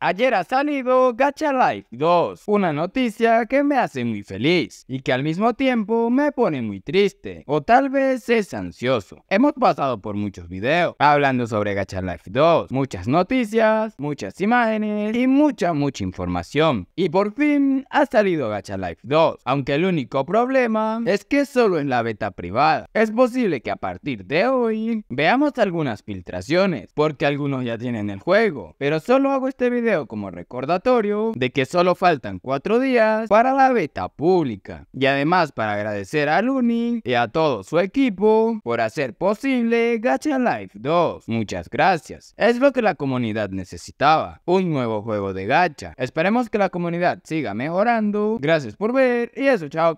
ayer ha salido Gacha Life 2, una noticia que me hace muy feliz y que al mismo tiempo me pone muy triste o tal vez es ansioso. Hemos pasado por muchos videos hablando sobre Gacha Life 2, muchas noticias, muchas imágenes y mucha mucha información. Y por fin ha salido Gacha Life 2, aunque el único problema es que solo en la beta privada. Es posible que a partir de hoy veamos algunas filtraciones porque algunos ya tienen el juego, pero solo hago este video como recordatorio de que solo faltan cuatro días para la beta pública. Y además para agradecer a Luni y a todo su equipo por hacer posible Gacha Life 2. Muchas gracias. Es lo que la comunidad necesitaba. Un nuevo juego de gacha. Esperemos que la comunidad siga mejorando. Gracias por ver y eso, chao.